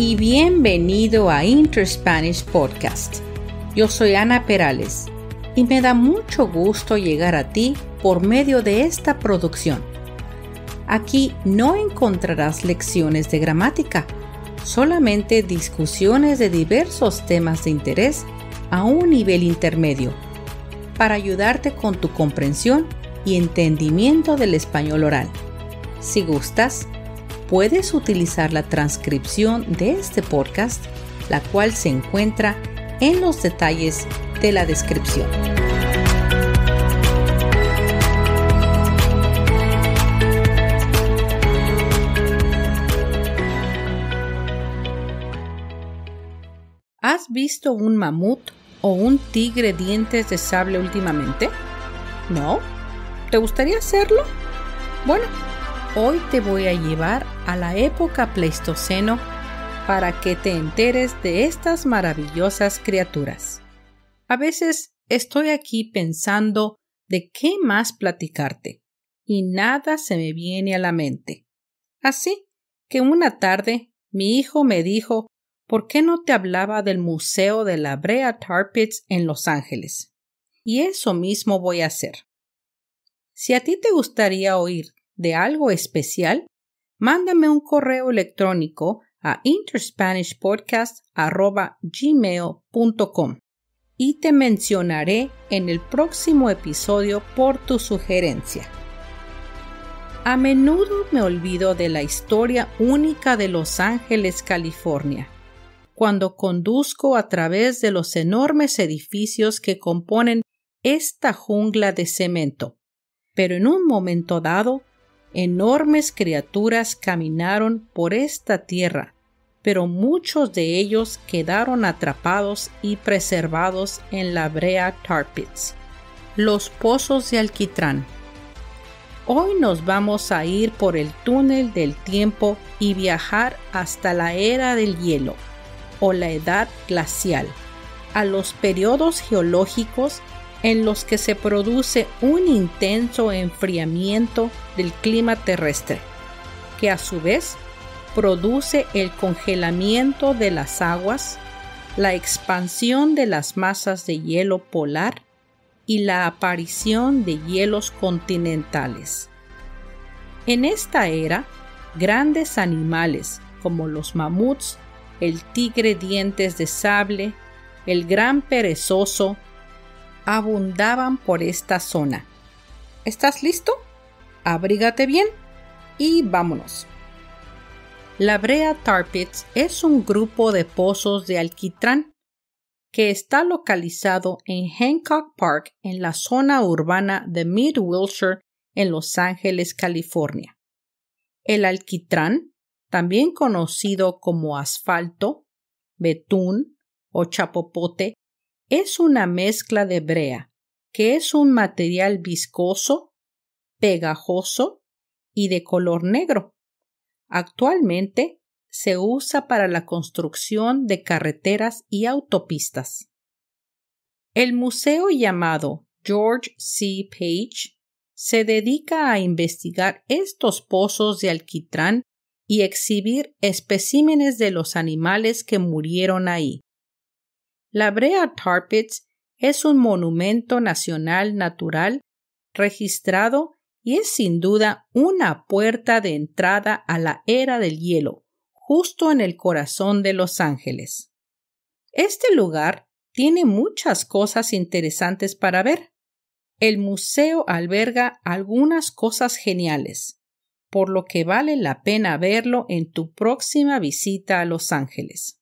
y bienvenido a InterSpanish Podcast. Yo soy Ana Perales y me da mucho gusto llegar a ti por medio de esta producción. Aquí no encontrarás lecciones de gramática, solamente discusiones de diversos temas de interés a un nivel intermedio, para ayudarte con tu comprensión y entendimiento del español oral. Si gustas, puedes utilizar la transcripción de este podcast, la cual se encuentra en los detalles de la descripción. ¿Has visto un mamut o un tigre dientes de sable últimamente? ¿No? ¿Te gustaría hacerlo? Bueno, Hoy te voy a llevar a la época Pleistoceno para que te enteres de estas maravillosas criaturas. A veces estoy aquí pensando de qué más platicarte y nada se me viene a la mente. Así que una tarde mi hijo me dijo ¿por qué no te hablaba del Museo de la Brea Tar en Los Ángeles? Y eso mismo voy a hacer. Si a ti te gustaría oír de algo especial, mándame un correo electrónico a interspanishpodcast.gmail.com y te mencionaré en el próximo episodio por tu sugerencia. A menudo me olvido de la historia única de Los Ángeles, California, cuando conduzco a través de los enormes edificios que componen esta jungla de cemento. Pero en un momento dado enormes criaturas caminaron por esta tierra, pero muchos de ellos quedaron atrapados y preservados en la brea tar pits, los pozos de alquitrán. Hoy nos vamos a ir por el túnel del tiempo y viajar hasta la era del hielo o la edad glacial, a los periodos geológicos en los que se produce un intenso enfriamiento del clima terrestre, que a su vez produce el congelamiento de las aguas, la expansión de las masas de hielo polar y la aparición de hielos continentales. En esta era, grandes animales como los mamuts, el tigre dientes de sable, el gran perezoso, abundaban por esta zona. ¿Estás listo? abrígate bien y vámonos. La brea tar es un grupo de pozos de alquitrán que está localizado en Hancock Park en la zona urbana de Mid Wilshire en Los Ángeles, California. El alquitrán, también conocido como asfalto, betún o chapopote, es una mezcla de brea, que es un material viscoso pegajoso y de color negro. Actualmente se usa para la construcción de carreteras y autopistas. El museo llamado George C. Page se dedica a investigar estos pozos de alquitrán y exhibir especímenes de los animales que murieron ahí. La brea Pits es un monumento nacional natural registrado y es sin duda una puerta de entrada a la era del hielo, justo en el corazón de Los Ángeles. Este lugar tiene muchas cosas interesantes para ver. El museo alberga algunas cosas geniales, por lo que vale la pena verlo en tu próxima visita a Los Ángeles.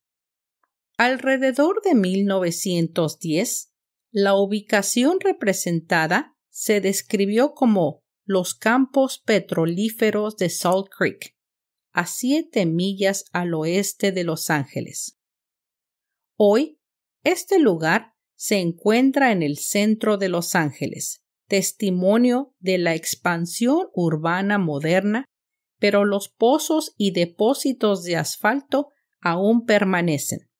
Alrededor de 1910, la ubicación representada se describió como los campos petrolíferos de Salt Creek, a siete millas al oeste de Los Ángeles. Hoy, este lugar se encuentra en el centro de Los Ángeles, testimonio de la expansión urbana moderna, pero los pozos y depósitos de asfalto aún permanecen.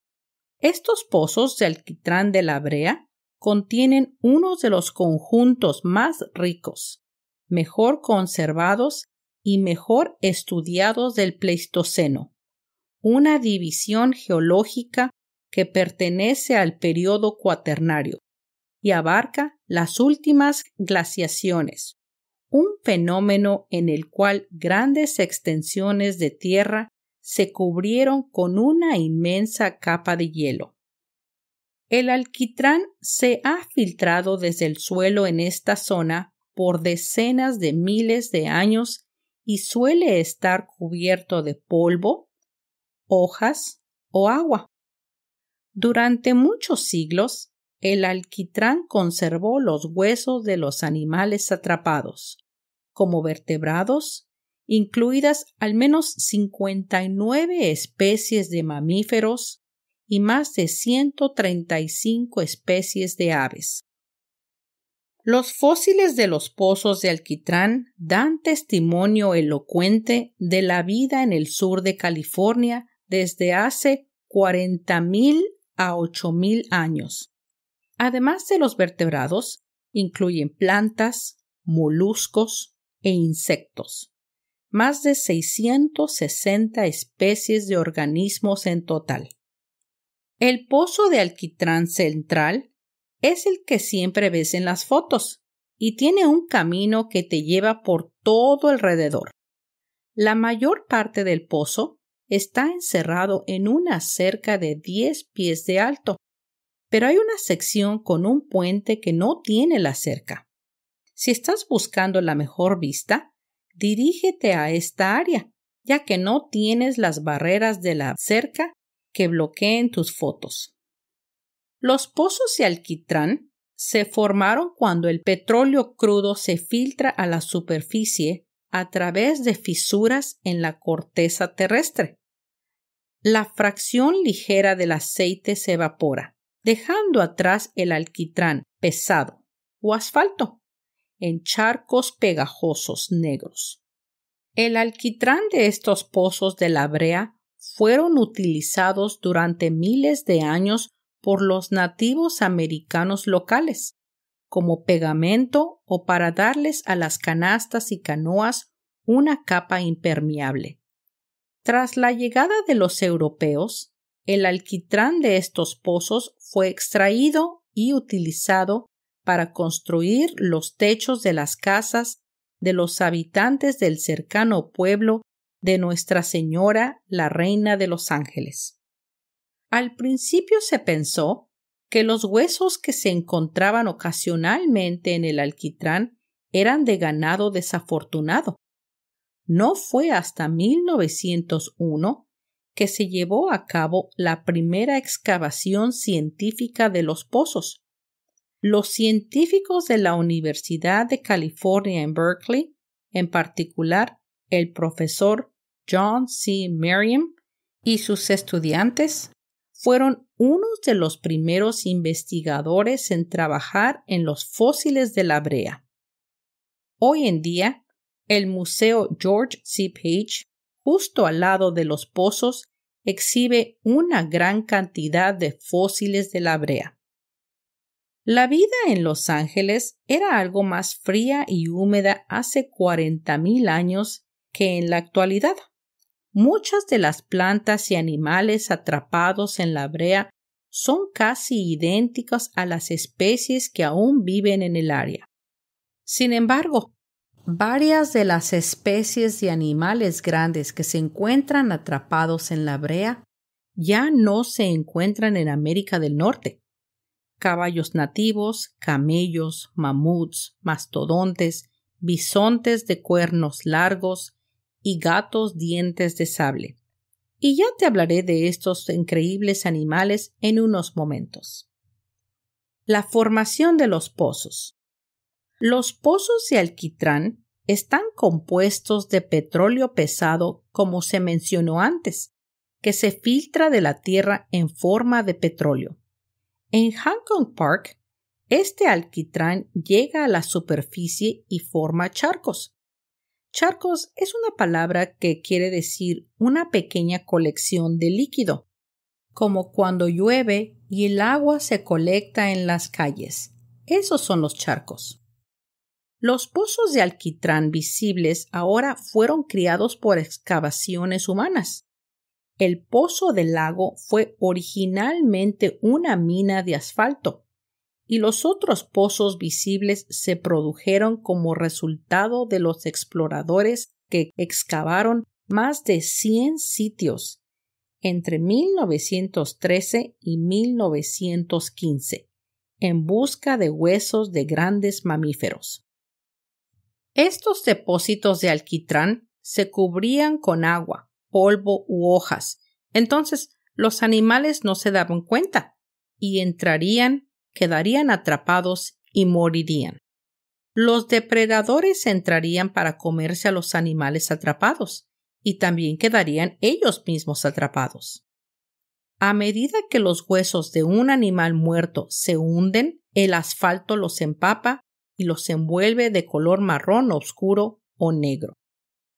Estos pozos de alquitrán de la brea contienen uno de los conjuntos más ricos, mejor conservados y mejor estudiados del Pleistoceno, una división geológica que pertenece al periodo cuaternario y abarca las últimas glaciaciones, un fenómeno en el cual grandes extensiones de tierra se cubrieron con una inmensa capa de hielo. El alquitrán se ha filtrado desde el suelo en esta zona por decenas de miles de años y suele estar cubierto de polvo, hojas o agua. Durante muchos siglos, el alquitrán conservó los huesos de los animales atrapados, como vertebrados, incluidas al menos 59 especies de mamíferos y más de 135 especies de aves. Los fósiles de los pozos de alquitrán dan testimonio elocuente de la vida en el sur de California desde hace 40.000 a 8.000 años. Además de los vertebrados, incluyen plantas, moluscos e insectos. Más de 660 especies de organismos en total. El pozo de alquitrán central es el que siempre ves en las fotos y tiene un camino que te lleva por todo alrededor. La mayor parte del pozo está encerrado en una cerca de 10 pies de alto, pero hay una sección con un puente que no tiene la cerca. Si estás buscando la mejor vista, dirígete a esta área, ya que no tienes las barreras de la cerca que bloqueen tus fotos. Los pozos de alquitrán se formaron cuando el petróleo crudo se filtra a la superficie a través de fisuras en la corteza terrestre. La fracción ligera del aceite se evapora, dejando atrás el alquitrán pesado o asfalto en charcos pegajosos negros. El alquitrán de estos pozos de la brea fueron utilizados durante miles de años por los nativos americanos locales, como pegamento o para darles a las canastas y canoas una capa impermeable. Tras la llegada de los europeos, el alquitrán de estos pozos fue extraído y utilizado para construir los techos de las casas de los habitantes del cercano pueblo de Nuestra Señora, la Reina de los Ángeles. Al principio se pensó que los huesos que se encontraban ocasionalmente en el alquitrán eran de ganado desafortunado. No fue hasta 1901 que se llevó a cabo la primera excavación científica de los pozos. Los científicos de la Universidad de California en Berkeley, en particular el profesor John C. Merriam y sus estudiantes, fueron unos de los primeros investigadores en trabajar en los fósiles de la brea. Hoy en día, el Museo George C. Page, justo al lado de los pozos, exhibe una gran cantidad de fósiles de la brea. La vida en Los Ángeles era algo más fría y húmeda hace 40.000 años que en la actualidad. Muchas de las plantas y animales atrapados en la brea son casi idénticas a las especies que aún viven en el área. Sin embargo, varias de las especies de animales grandes que se encuentran atrapados en la brea ya no se encuentran en América del Norte. Caballos nativos, camellos, mamuts, mastodontes, bisontes de cuernos largos, y gatos dientes de sable. Y ya te hablaré de estos increíbles animales en unos momentos. La formación de los pozos. Los pozos de alquitrán están compuestos de petróleo pesado, como se mencionó antes, que se filtra de la tierra en forma de petróleo. En Kong Park, este alquitrán llega a la superficie y forma charcos, Charcos es una palabra que quiere decir una pequeña colección de líquido, como cuando llueve y el agua se colecta en las calles. Esos son los charcos. Los pozos de alquitrán visibles ahora fueron criados por excavaciones humanas. El pozo del lago fue originalmente una mina de asfalto, y los otros pozos visibles se produjeron como resultado de los exploradores que excavaron más de 100 sitios entre 1913 y 1915 en busca de huesos de grandes mamíferos. Estos depósitos de alquitrán se cubrían con agua, polvo u hojas, entonces los animales no se daban cuenta y entrarían quedarían atrapados y morirían. Los depredadores entrarían para comerse a los animales atrapados y también quedarían ellos mismos atrapados. A medida que los huesos de un animal muerto se hunden, el asfalto los empapa y los envuelve de color marrón oscuro o negro.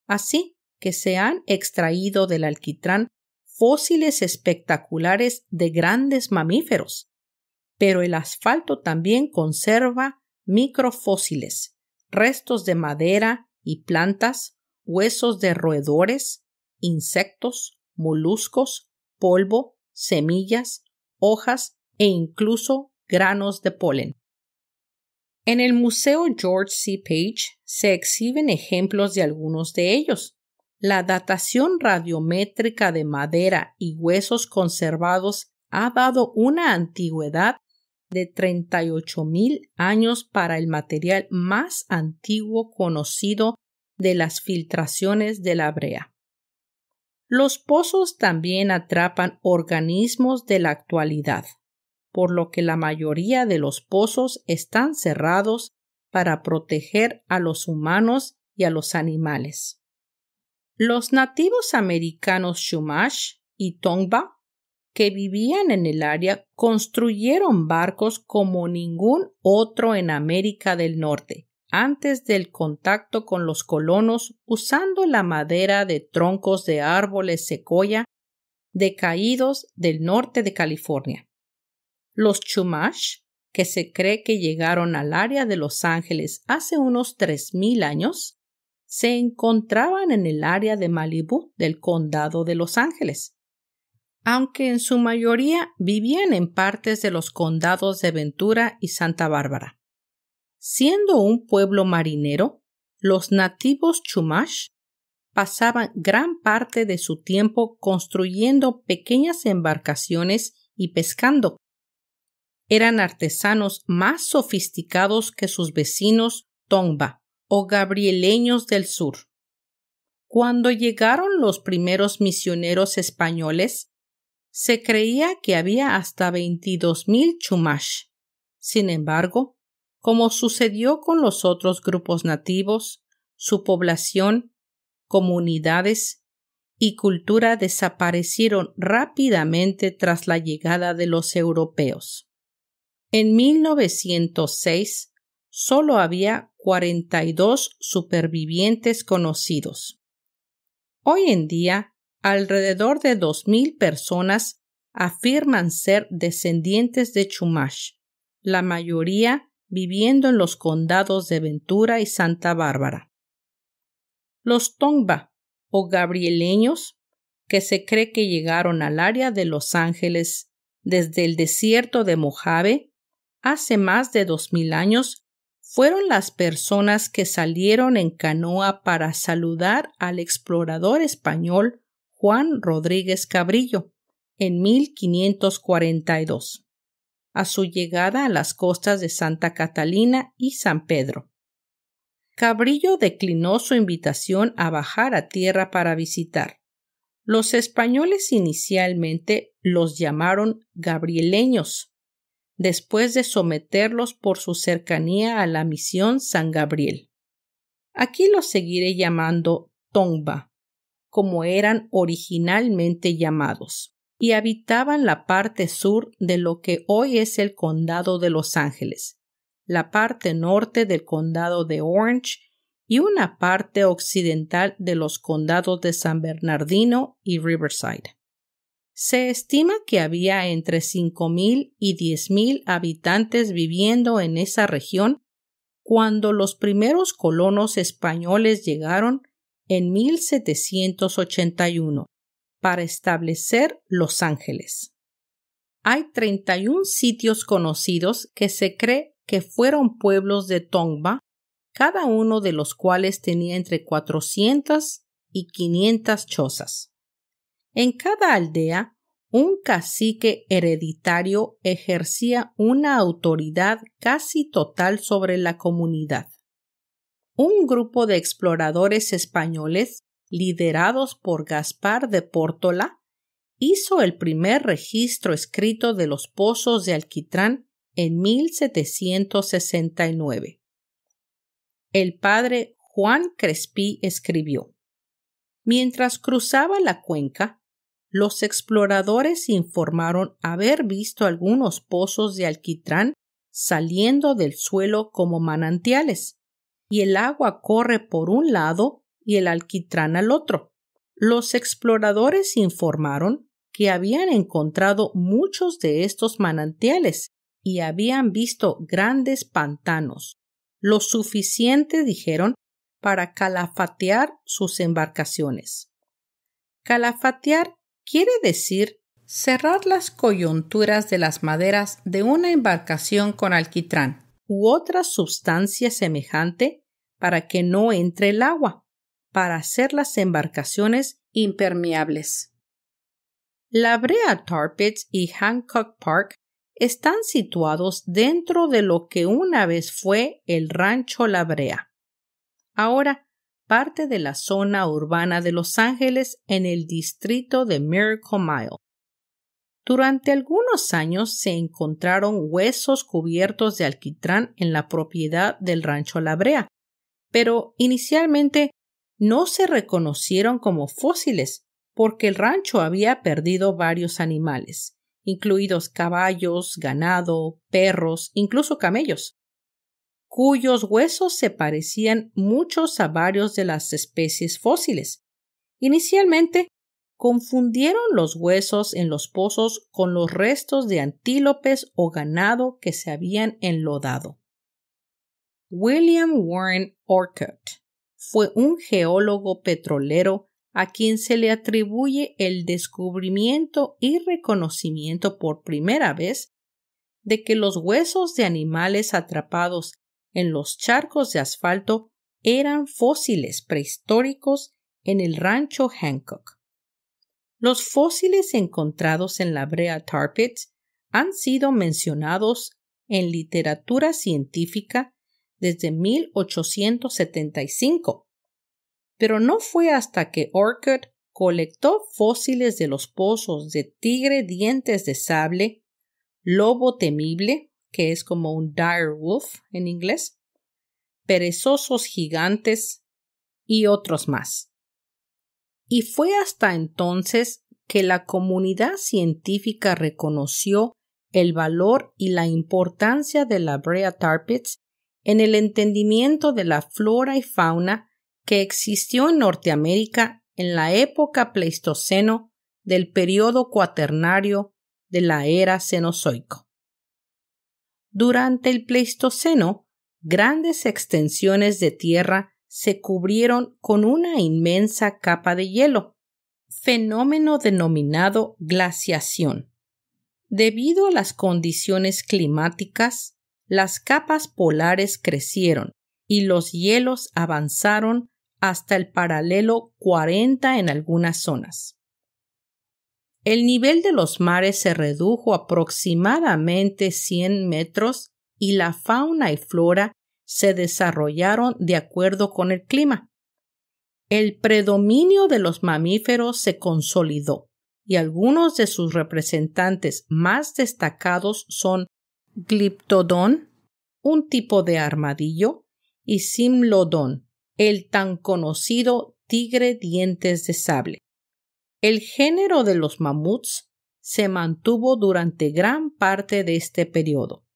Así que se han extraído del alquitrán fósiles espectaculares de grandes mamíferos, pero el asfalto también conserva microfósiles, restos de madera y plantas, huesos de roedores, insectos, moluscos, polvo, semillas, hojas e incluso granos de polen. En el Museo George C. Page se exhiben ejemplos de algunos de ellos. La datación radiométrica de madera y huesos conservados ha dado una antigüedad de 38 mil años para el material más antiguo conocido de las filtraciones de la brea. Los pozos también atrapan organismos de la actualidad, por lo que la mayoría de los pozos están cerrados para proteger a los humanos y a los animales. Los nativos americanos Chumash y Tongva que vivían en el área construyeron barcos como ningún otro en América del Norte, antes del contacto con los colonos usando la madera de troncos de árboles secoya decaídos del norte de California. Los Chumash, que se cree que llegaron al área de Los Ángeles hace unos tres mil años, se encontraban en el área de Malibu del condado de Los Ángeles aunque en su mayoría vivían en partes de los condados de Ventura y Santa Bárbara. Siendo un pueblo marinero, los nativos chumash pasaban gran parte de su tiempo construyendo pequeñas embarcaciones y pescando. Eran artesanos más sofisticados que sus vecinos tomba o gabrieleños del sur. Cuando llegaron los primeros misioneros españoles, se creía que había hasta 22.000 chumash. Sin embargo, como sucedió con los otros grupos nativos, su población, comunidades y cultura desaparecieron rápidamente tras la llegada de los europeos. En 1906 solo había 42 supervivientes conocidos. Hoy en día Alrededor de dos mil personas afirman ser descendientes de Chumash, la mayoría viviendo en los condados de Ventura y Santa Bárbara. Los Tongva o gabrieleños, que se cree que llegaron al área de Los Ángeles desde el desierto de Mojave hace más de dos mil años, fueron las personas que salieron en canoa para saludar al explorador español Juan Rodríguez Cabrillo en 1542, a su llegada a las costas de Santa Catalina y San Pedro. Cabrillo declinó su invitación a bajar a tierra para visitar. Los españoles inicialmente los llamaron gabrieleños, después de someterlos por su cercanía a la misión San Gabriel. Aquí los seguiré llamando Tomba como eran originalmente llamados, y habitaban la parte sur de lo que hoy es el condado de Los Ángeles, la parte norte del condado de Orange y una parte occidental de los condados de San Bernardino y Riverside. Se estima que había entre 5.000 y 10.000 habitantes viviendo en esa región cuando los primeros colonos españoles llegaron en 1781 para establecer Los Ángeles. Hay 31 sitios conocidos que se cree que fueron pueblos de Tongva, cada uno de los cuales tenía entre 400 y 500 chozas. En cada aldea, un cacique hereditario ejercía una autoridad casi total sobre la comunidad un grupo de exploradores españoles liderados por Gaspar de Pórtola hizo el primer registro escrito de los pozos de alquitrán en 1769. El padre Juan Crespi escribió Mientras cruzaba la cuenca, los exploradores informaron haber visto algunos pozos de alquitrán saliendo del suelo como manantiales, y el agua corre por un lado y el alquitrán al otro. Los exploradores informaron que habían encontrado muchos de estos manantiales y habían visto grandes pantanos, lo suficiente, dijeron, para calafatear sus embarcaciones. Calafatear quiere decir cerrar las coyunturas de las maderas de una embarcación con alquitrán u otra sustancia semejante para que no entre el agua, para hacer las embarcaciones impermeables. La brea Tarpets y Hancock Park están situados dentro de lo que una vez fue el rancho La Brea. Ahora parte de la zona urbana de Los Ángeles en el distrito de Miracle Mile. Durante algunos años se encontraron huesos cubiertos de alquitrán en la propiedad del rancho Labrea, pero inicialmente no se reconocieron como fósiles porque el rancho había perdido varios animales, incluidos caballos, ganado, perros, incluso camellos, cuyos huesos se parecían muchos a varios de las especies fósiles. Inicialmente confundieron los huesos en los pozos con los restos de antílopes o ganado que se habían enlodado. William Warren Orcutt fue un geólogo petrolero a quien se le atribuye el descubrimiento y reconocimiento por primera vez de que los huesos de animales atrapados en los charcos de asfalto eran fósiles prehistóricos en el rancho Hancock. Los fósiles encontrados en la brea Tarpet han sido mencionados en literatura científica desde 1875, pero no fue hasta que Orcutt colectó fósiles de los pozos de tigre dientes de sable, lobo temible, que es como un dire wolf en inglés, perezosos gigantes y otros más y fue hasta entonces que la comunidad científica reconoció el valor y la importancia de la brea tarpitz en el entendimiento de la flora y fauna que existió en Norteamérica en la época pleistoceno del periodo cuaternario de la era cenozoico. Durante el pleistoceno, grandes extensiones de tierra se cubrieron con una inmensa capa de hielo, fenómeno denominado glaciación. Debido a las condiciones climáticas, las capas polares crecieron y los hielos avanzaron hasta el paralelo 40 en algunas zonas. El nivel de los mares se redujo aproximadamente 100 metros y la fauna y flora se desarrollaron de acuerdo con el clima. El predominio de los mamíferos se consolidó y algunos de sus representantes más destacados son Gliptodon, un tipo de armadillo, y Simlodon, el tan conocido tigre dientes de sable. El género de los mamuts se mantuvo durante gran parte de este periodo.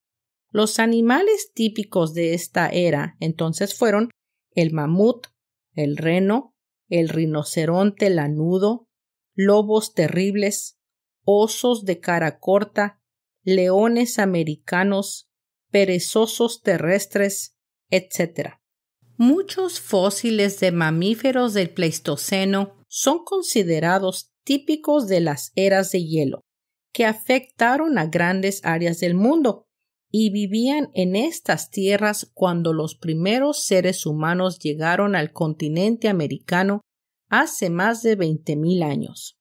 Los animales típicos de esta era entonces fueron el mamut, el reno, el rinoceronte lanudo, lobos terribles, osos de cara corta, leones americanos, perezosos terrestres, etc. Muchos fósiles de mamíferos del Pleistoceno son considerados típicos de las eras de hielo, que afectaron a grandes áreas del mundo, y vivían en estas tierras cuando los primeros seres humanos llegaron al continente americano hace más de 20.000 años.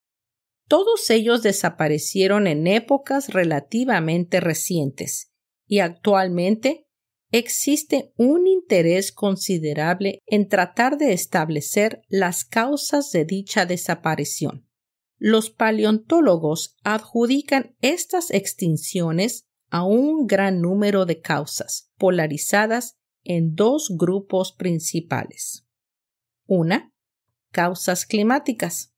Todos ellos desaparecieron en épocas relativamente recientes y actualmente existe un interés considerable en tratar de establecer las causas de dicha desaparición. Los paleontólogos adjudican estas extinciones a un gran número de causas polarizadas en dos grupos principales. Una, causas climáticas.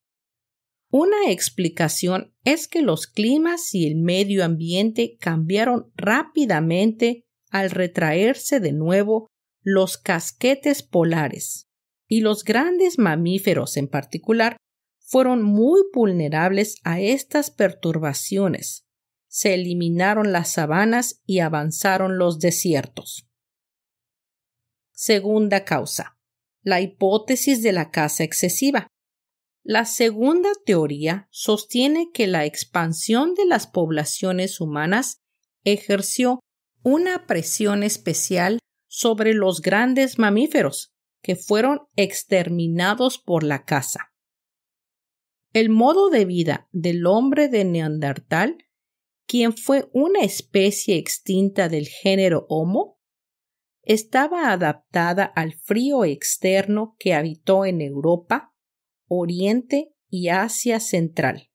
Una explicación es que los climas y el medio ambiente cambiaron rápidamente al retraerse de nuevo los casquetes polares, y los grandes mamíferos en particular fueron muy vulnerables a estas perturbaciones, se eliminaron las sabanas y avanzaron los desiertos. Segunda causa. La hipótesis de la caza excesiva. La segunda teoría sostiene que la expansión de las poblaciones humanas ejerció una presión especial sobre los grandes mamíferos, que fueron exterminados por la caza. El modo de vida del hombre de Neandertal quien fue una especie extinta del género Homo, estaba adaptada al frío externo que habitó en Europa, Oriente y Asia Central.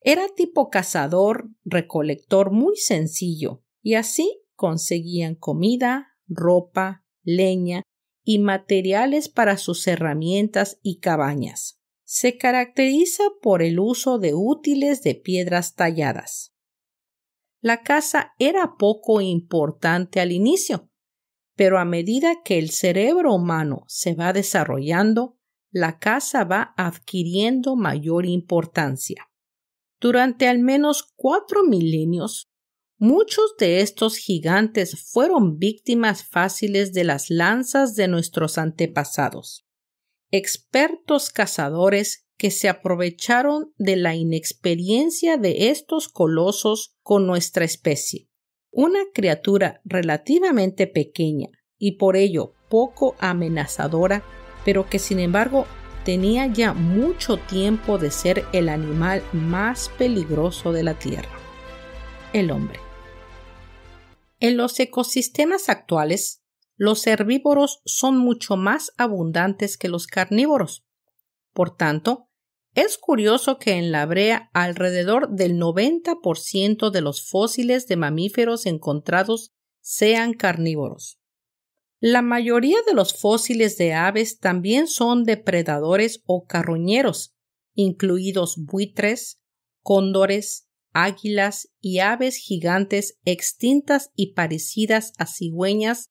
Era tipo cazador, recolector muy sencillo, y así conseguían comida, ropa, leña y materiales para sus herramientas y cabañas. Se caracteriza por el uso de útiles de piedras talladas la casa era poco importante al inicio, pero a medida que el cerebro humano se va desarrollando, la casa va adquiriendo mayor importancia. Durante al menos cuatro milenios, muchos de estos gigantes fueron víctimas fáciles de las lanzas de nuestros antepasados, expertos cazadores que se aprovecharon de la inexperiencia de estos colosos con nuestra especie. Una criatura relativamente pequeña y por ello poco amenazadora, pero que sin embargo tenía ya mucho tiempo de ser el animal más peligroso de la Tierra, el hombre. En los ecosistemas actuales, los herbívoros son mucho más abundantes que los carnívoros, por tanto, es curioso que en la brea alrededor del 90% de los fósiles de mamíferos encontrados sean carnívoros. La mayoría de los fósiles de aves también son depredadores o carroñeros, incluidos buitres, cóndores, águilas y aves gigantes extintas y parecidas a cigüeñas,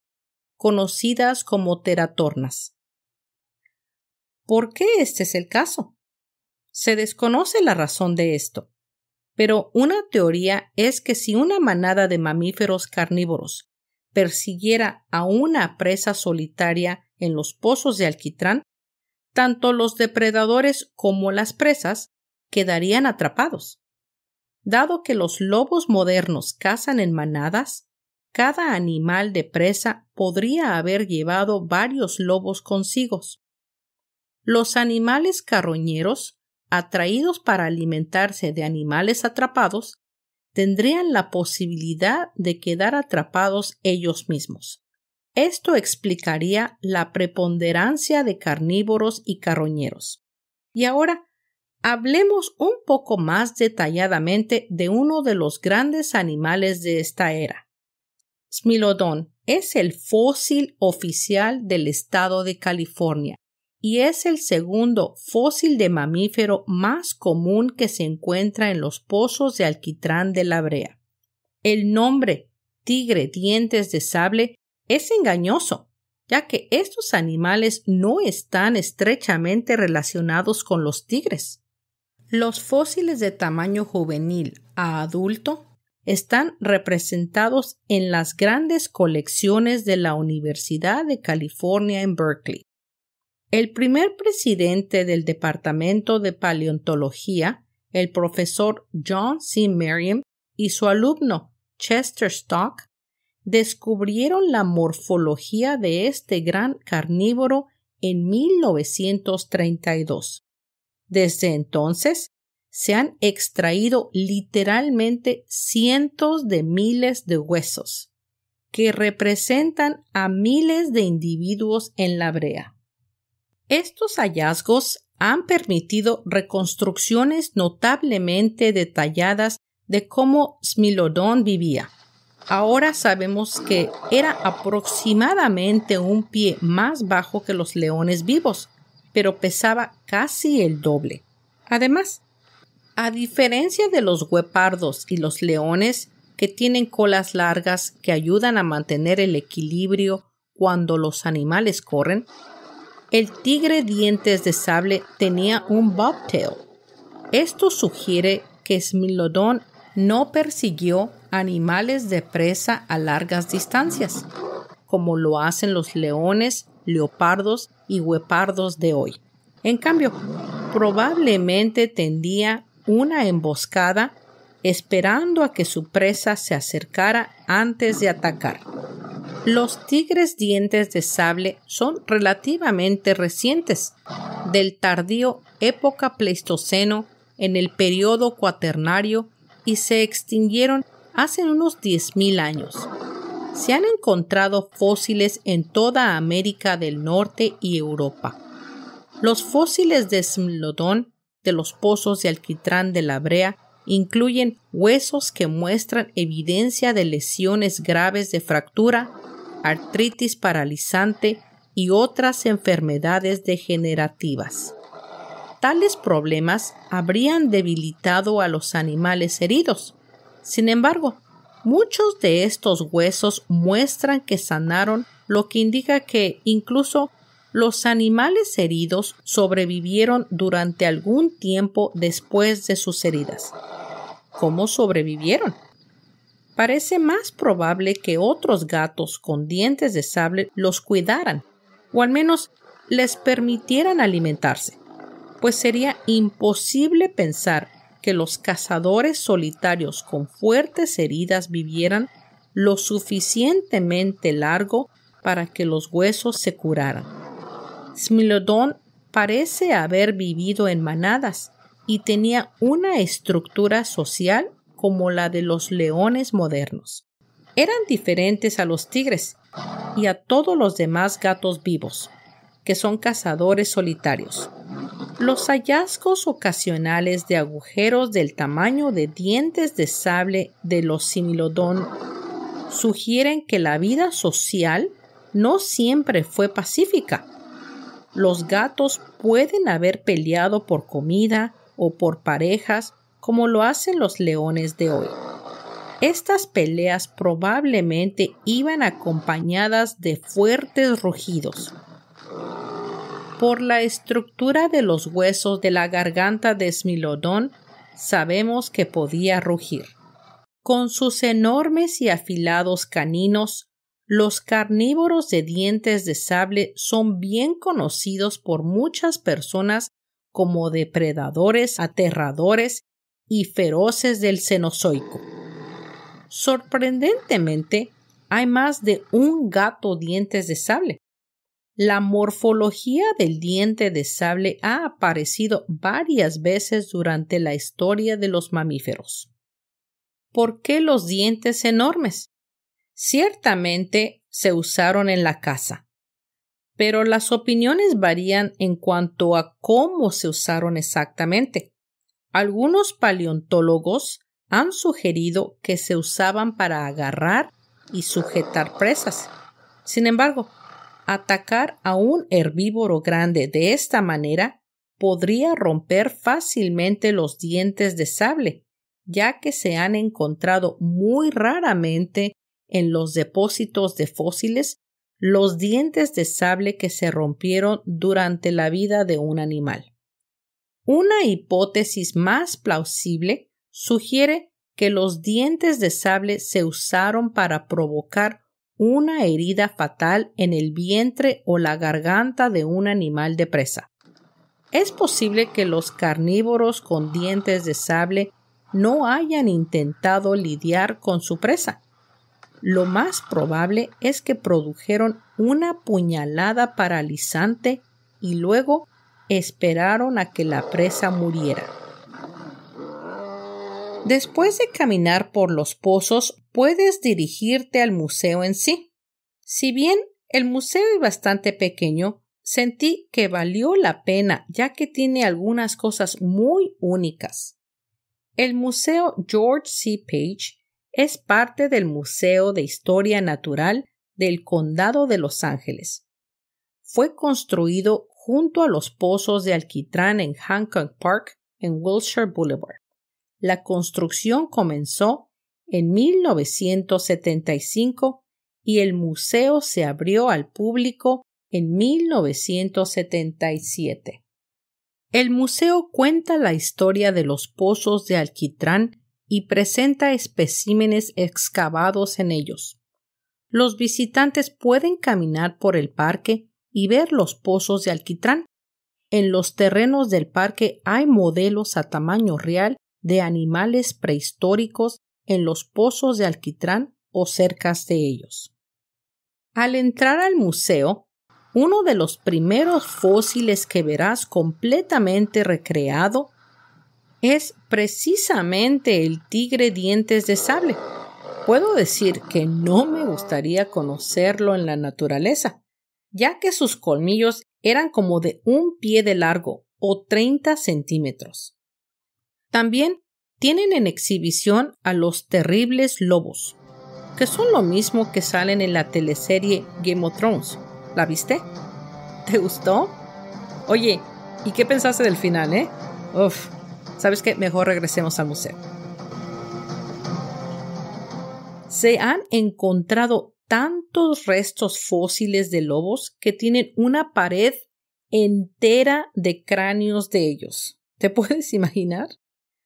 conocidas como teratornas. ¿Por qué este es el caso? Se desconoce la razón de esto, pero una teoría es que si una manada de mamíferos carnívoros persiguiera a una presa solitaria en los pozos de alquitrán, tanto los depredadores como las presas quedarían atrapados. Dado que los lobos modernos cazan en manadas, cada animal de presa podría haber llevado varios lobos consigo, los animales carroñeros, atraídos para alimentarse de animales atrapados, tendrían la posibilidad de quedar atrapados ellos mismos. Esto explicaría la preponderancia de carnívoros y carroñeros. Y ahora, hablemos un poco más detalladamente de uno de los grandes animales de esta era. Smilodon es el fósil oficial del estado de California y es el segundo fósil de mamífero más común que se encuentra en los pozos de alquitrán de la brea. El nombre tigre dientes de sable es engañoso, ya que estos animales no están estrechamente relacionados con los tigres. Los fósiles de tamaño juvenil a adulto están representados en las grandes colecciones de la Universidad de California en Berkeley. El primer presidente del Departamento de Paleontología, el profesor John C. Merriam, y su alumno Chester Stock descubrieron la morfología de este gran carnívoro en 1932. Desde entonces, se han extraído literalmente cientos de miles de huesos, que representan a miles de individuos en la brea. Estos hallazgos han permitido reconstrucciones notablemente detalladas de cómo Smilodon vivía. Ahora sabemos que era aproximadamente un pie más bajo que los leones vivos, pero pesaba casi el doble. Además, a diferencia de los guepardos y los leones, que tienen colas largas que ayudan a mantener el equilibrio cuando los animales corren, el tigre dientes de sable tenía un bobtail. Esto sugiere que Smilodon no persiguió animales de presa a largas distancias, como lo hacen los leones, leopardos y huepardos de hoy. En cambio, probablemente tendía una emboscada esperando a que su presa se acercara antes de atacar. Los tigres dientes de sable son relativamente recientes, del tardío época pleistoceno en el periodo cuaternario y se extinguieron hace unos 10.000 años. Se han encontrado fósiles en toda América del Norte y Europa. Los fósiles de Smlodon de los pozos de alquitrán de la brea, incluyen huesos que muestran evidencia de lesiones graves de fractura artritis paralizante y otras enfermedades degenerativas. Tales problemas habrían debilitado a los animales heridos. Sin embargo, muchos de estos huesos muestran que sanaron, lo que indica que incluso los animales heridos sobrevivieron durante algún tiempo después de sus heridas. ¿Cómo sobrevivieron? Parece más probable que otros gatos con dientes de sable los cuidaran, o al menos les permitieran alimentarse, pues sería imposible pensar que los cazadores solitarios con fuertes heridas vivieran lo suficientemente largo para que los huesos se curaran. Smilodon parece haber vivido en manadas y tenía una estructura social como la de los leones modernos. Eran diferentes a los tigres y a todos los demás gatos vivos, que son cazadores solitarios. Los hallazgos ocasionales de agujeros del tamaño de dientes de sable de los similodón sugieren que la vida social no siempre fue pacífica. Los gatos pueden haber peleado por comida o por parejas como lo hacen los leones de hoy. Estas peleas probablemente iban acompañadas de fuertes rugidos. Por la estructura de los huesos de la garganta de Smilodón, sabemos que podía rugir. Con sus enormes y afilados caninos, los carnívoros de dientes de sable son bien conocidos por muchas personas como depredadores aterradores y feroces del Cenozoico. Sorprendentemente, hay más de un gato dientes de sable. La morfología del diente de sable ha aparecido varias veces durante la historia de los mamíferos. ¿Por qué los dientes enormes? Ciertamente se usaron en la caza, pero las opiniones varían en cuanto a cómo se usaron exactamente. Algunos paleontólogos han sugerido que se usaban para agarrar y sujetar presas. Sin embargo, atacar a un herbívoro grande de esta manera podría romper fácilmente los dientes de sable, ya que se han encontrado muy raramente en los depósitos de fósiles los dientes de sable que se rompieron durante la vida de un animal. Una hipótesis más plausible sugiere que los dientes de sable se usaron para provocar una herida fatal en el vientre o la garganta de un animal de presa. Es posible que los carnívoros con dientes de sable no hayan intentado lidiar con su presa. Lo más probable es que produjeron una puñalada paralizante y luego esperaron a que la presa muriera. Después de caminar por los pozos, puedes dirigirte al museo en sí. Si bien el museo es bastante pequeño, sentí que valió la pena ya que tiene algunas cosas muy únicas. El Museo George C. Page es parte del Museo de Historia Natural del Condado de Los Ángeles. Fue construido junto a los pozos de alquitrán en Hancock Park, en Wilshire Boulevard. La construcción comenzó en 1975 y el museo se abrió al público en 1977. El museo cuenta la historia de los pozos de alquitrán y presenta especímenes excavados en ellos. Los visitantes pueden caminar por el parque y ver los pozos de alquitrán. En los terrenos del parque hay modelos a tamaño real de animales prehistóricos en los pozos de alquitrán o cerca de ellos. Al entrar al museo, uno de los primeros fósiles que verás completamente recreado es precisamente el tigre dientes de sable. Puedo decir que no me gustaría conocerlo en la naturaleza, ya que sus colmillos eran como de un pie de largo o 30 centímetros. También tienen en exhibición a los terribles lobos, que son lo mismo que salen en la teleserie Game of Thrones. ¿La viste? ¿Te gustó? Oye, ¿y qué pensaste del final, eh? Uf, ¿sabes qué? Mejor regresemos al museo. Se han encontrado tantos restos fósiles de lobos que tienen una pared entera de cráneos de ellos. ¿Te puedes imaginar?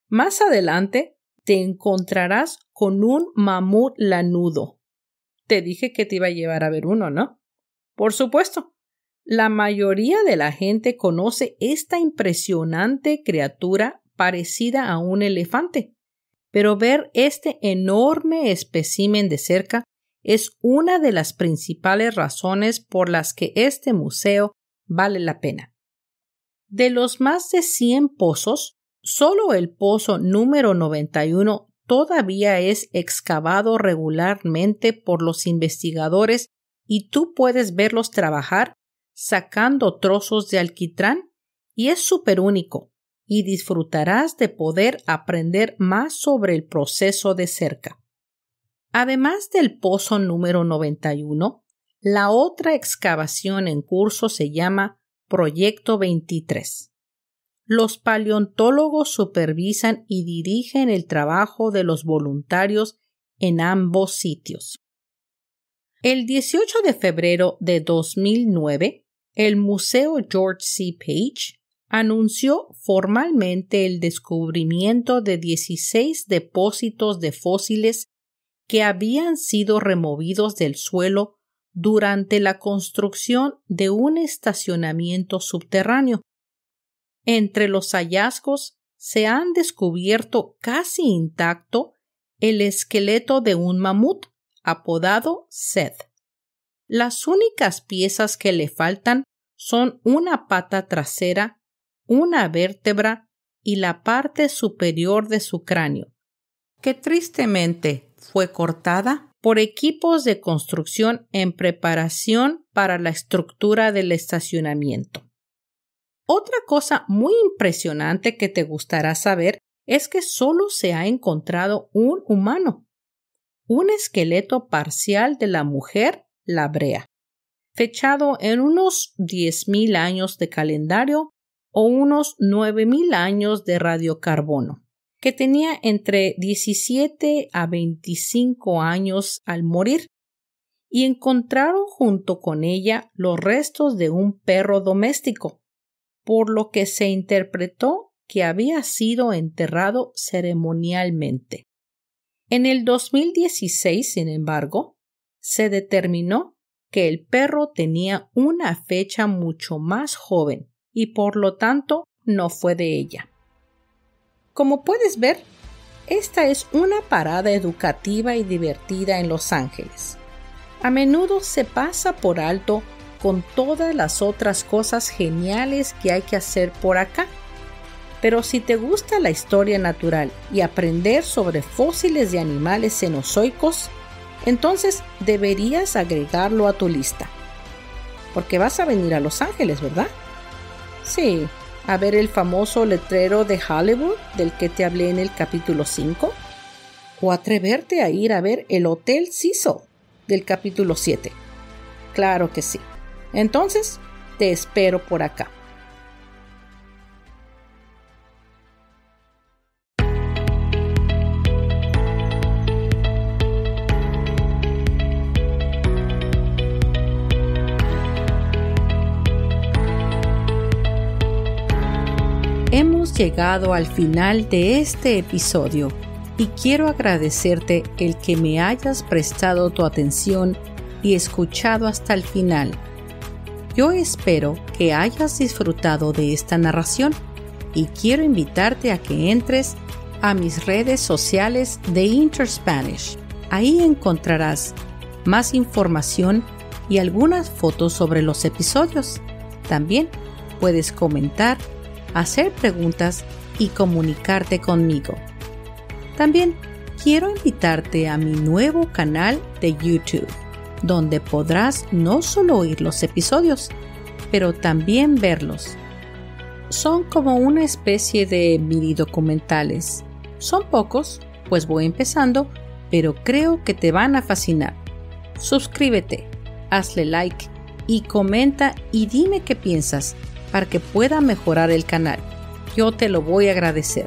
Más adelante te encontrarás con un mamut lanudo. Te dije que te iba a llevar a ver uno, ¿no? Por supuesto. La mayoría de la gente conoce esta impresionante criatura parecida a un elefante, pero ver este enorme especimen de cerca es una de las principales razones por las que este museo vale la pena. De los más de 100 pozos, solo el pozo número 91 todavía es excavado regularmente por los investigadores y tú puedes verlos trabajar sacando trozos de alquitrán y es súper único y disfrutarás de poder aprender más sobre el proceso de cerca. Además del pozo número 91, la otra excavación en curso se llama Proyecto 23. Los paleontólogos supervisan y dirigen el trabajo de los voluntarios en ambos sitios. El 18 de febrero de 2009, el Museo George C. Page anunció formalmente el descubrimiento de 16 depósitos de fósiles que habían sido removidos del suelo durante la construcción de un estacionamiento subterráneo. Entre los hallazgos se han descubierto casi intacto el esqueleto de un mamut apodado Seth. Las únicas piezas que le faltan son una pata trasera, una vértebra y la parte superior de su cráneo, que tristemente fue cortada por equipos de construcción en preparación para la estructura del estacionamiento. Otra cosa muy impresionante que te gustará saber es que solo se ha encontrado un humano, un esqueleto parcial de la mujer labrea, fechado en unos 10.000 años de calendario o unos 9.000 años de radiocarbono que tenía entre 17 a 25 años al morir, y encontraron junto con ella los restos de un perro doméstico, por lo que se interpretó que había sido enterrado ceremonialmente. En el 2016, sin embargo, se determinó que el perro tenía una fecha mucho más joven y por lo tanto no fue de ella. Como puedes ver, esta es una parada educativa y divertida en Los Ángeles. A menudo se pasa por alto con todas las otras cosas geniales que hay que hacer por acá. Pero si te gusta la historia natural y aprender sobre fósiles de animales cenozoicos, entonces deberías agregarlo a tu lista. Porque vas a venir a Los Ángeles, ¿verdad? Sí, a ver el famoso letrero de Hollywood del que te hablé en el capítulo 5? ¿O atreverte a ir a ver el Hotel siso del capítulo 7? Claro que sí. Entonces, te espero por acá. Hemos llegado al final de este episodio y quiero agradecerte el que me hayas prestado tu atención y escuchado hasta el final. Yo espero que hayas disfrutado de esta narración y quiero invitarte a que entres a mis redes sociales de InterSpanish. Ahí encontrarás más información y algunas fotos sobre los episodios. También puedes comentar hacer preguntas y comunicarte conmigo. También quiero invitarte a mi nuevo canal de YouTube, donde podrás no solo oír los episodios, pero también verlos. Son como una especie de mini documentales. Son pocos, pues voy empezando, pero creo que te van a fascinar. Suscríbete, hazle like y comenta y dime qué piensas para que pueda mejorar el canal. Yo te lo voy a agradecer.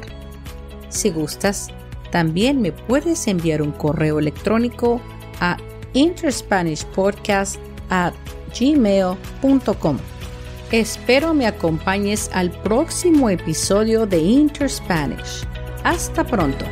Si gustas, también me puedes enviar un correo electrónico a interspanishpodcast@gmail.com. Espero me acompañes al próximo episodio de Interspanish. Hasta pronto.